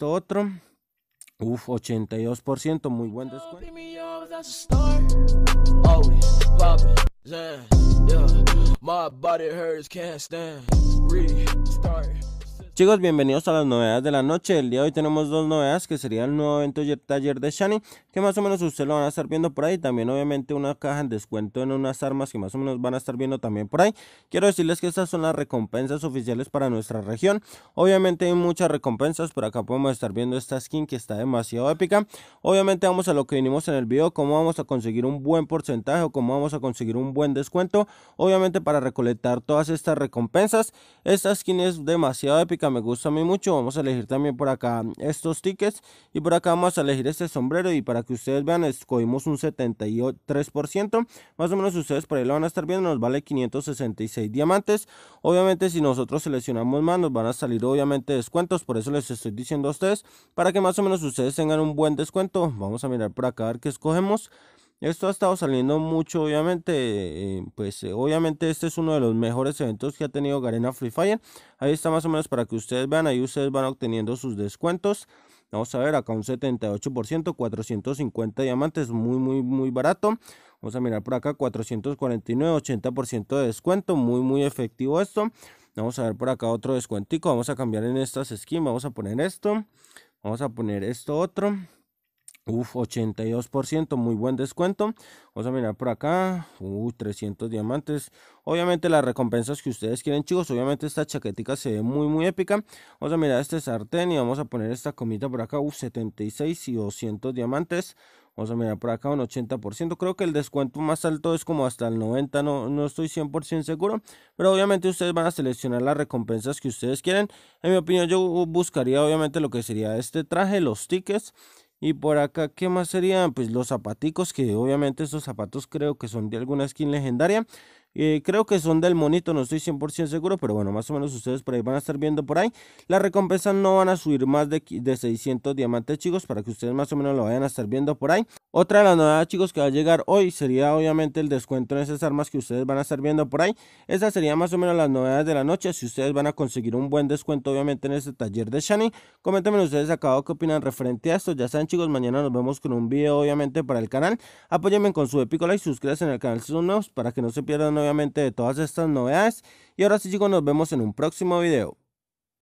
esto otro. Uf, 82%, muy buen descuento. My body hurts, can't stand. Restart. Chicos, bienvenidos a las novedades de la noche. El día de hoy tenemos dos novedades que sería el nuevo evento y taller de Shani, que más o menos ustedes lo van a estar viendo por ahí. También obviamente una caja en descuento en unas armas que más o menos van a estar viendo también por ahí. Quiero decirles que estas son las recompensas oficiales para nuestra región. Obviamente hay muchas recompensas, pero acá podemos estar viendo esta skin que está demasiado épica. Obviamente vamos a lo que vinimos en el video, cómo vamos a conseguir un buen porcentaje o cómo vamos a conseguir un buen descuento. Obviamente para recolectar todas estas recompensas, esta skin es demasiado épica me gusta a mí mucho. Vamos a elegir también por acá estos tickets y por acá vamos a elegir este sombrero y para que ustedes vean, escogimos un 73%. Más o menos ustedes por ahí lo van a estar viendo, nos vale 566 diamantes. Obviamente si nosotros seleccionamos más nos van a salir obviamente descuentos, por eso les estoy diciendo a ustedes para que más o menos ustedes tengan un buen descuento. Vamos a mirar por acá a ver qué escogemos. Esto ha estado saliendo mucho, obviamente, eh, pues eh, obviamente este es uno de los mejores eventos que ha tenido Garena Free Fire. Ahí está más o menos para que ustedes vean, ahí ustedes van obteniendo sus descuentos. Vamos a ver, acá un 78%, 450 diamantes, muy, muy, muy barato. Vamos a mirar por acá, 449, 80% de descuento, muy, muy efectivo esto. Vamos a ver por acá otro descuentico, vamos a cambiar en estas skins, vamos a poner esto, vamos a poner esto otro. Uf, 82%, muy buen descuento. Vamos a mirar por acá. Uh, 300 diamantes. Obviamente las recompensas que ustedes quieren, chicos. Obviamente esta chaquetica se ve muy, muy épica. Vamos a mirar este sartén y vamos a poner esta comida por acá. Uf, 76 y 200 diamantes. Vamos a mirar por acá un 80%. Creo que el descuento más alto es como hasta el 90%. No, no estoy 100% seguro. Pero obviamente ustedes van a seleccionar las recompensas que ustedes quieren. En mi opinión yo buscaría obviamente lo que sería este traje, los tickets. Y por acá, ¿qué más serían? Pues los zapaticos, que obviamente esos zapatos creo que son de alguna skin legendaria. Eh, creo que son del monito, no estoy 100% seguro, pero bueno, más o menos ustedes por ahí van a estar viendo por ahí. Las recompensas no van a subir más de, 600 diamantes, chicos, para que ustedes más o menos lo vayan a estar viendo por ahí. Otra de las novedades, chicos, que va a llegar hoy sería obviamente el descuento en esas armas que ustedes van a estar viendo por ahí. Esas serían más o menos las novedades de la noche. Si ustedes van a conseguir un buen descuento, obviamente, en este taller de Shani, coméntenme ustedes acá qué opinan referente a esto. Ya saben, chicos, mañana nos vemos con un video, obviamente, para el canal. Apóyenme con su epico like, suscríbanse en el canal si son nuevos para que no se pierdan obviamente de todas estas novedades. Y ahora sí chicos, nos vemos en un próximo video.